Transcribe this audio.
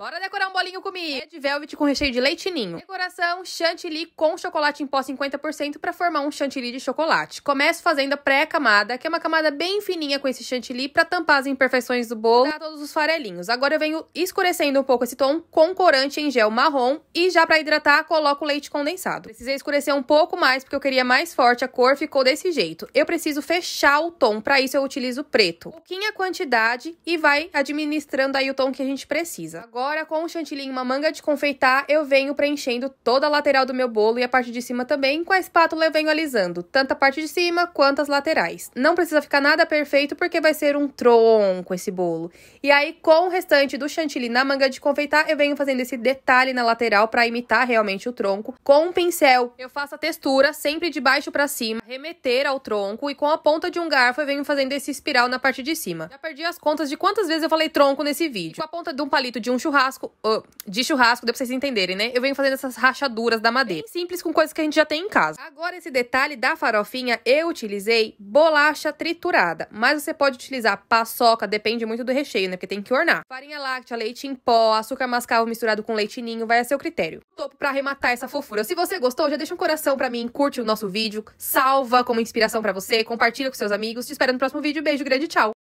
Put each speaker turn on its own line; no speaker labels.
Bora decorar bolinho comi Red Velvet com recheio de leite ninho. Decoração, chantilly com chocolate em pó 50% para formar um chantilly de chocolate. Começo fazendo a pré-camada, que é uma camada bem fininha com esse chantilly para tampar as imperfeições do bolo, dar todos os farelinhos. Agora eu venho escurecendo um pouco esse tom com corante em gel marrom e já para hidratar coloco leite condensado. Precisei escurecer um pouco mais porque eu queria mais forte a cor, ficou desse jeito. Eu preciso fechar o tom, para isso eu utilizo preto. Pouquinha quantidade e vai administrando aí o tom que a gente precisa. Agora com o chantilly chantilly em uma manga de confeitar, eu venho preenchendo toda a lateral do meu bolo e a parte de cima também, com a espátula eu venho alisando, tanto a parte de cima quanto as laterais. Não precisa ficar nada perfeito porque vai ser um tronco esse bolo. E aí, com o restante do chantilly na manga de confeitar, eu venho fazendo esse detalhe na lateral para imitar realmente o tronco. Com um pincel, eu faço a textura sempre de baixo para cima, remeter ao tronco e com a ponta de um garfo eu venho fazendo esse espiral na parte de cima. Já perdi as contas de quantas vezes eu falei tronco nesse vídeo. E com a ponta de um palito de um churrasco, de churrasco, deu pra vocês entenderem, né? Eu venho fazendo essas rachaduras da madeira. Bem simples com coisas que a gente já tem em casa. Agora, esse detalhe da farofinha, eu utilizei bolacha triturada. Mas você pode utilizar paçoca, depende muito do recheio, né? Porque tem que ornar. Farinha láctea, leite em pó, açúcar mascavo misturado com leite ninho, vai a seu critério. Topo pra arrematar essa fofura. Se você gostou, já deixa um coração pra mim, curte o nosso vídeo, salva como inspiração pra você, compartilha com seus amigos. Te espero no próximo vídeo. Beijo grande, tchau!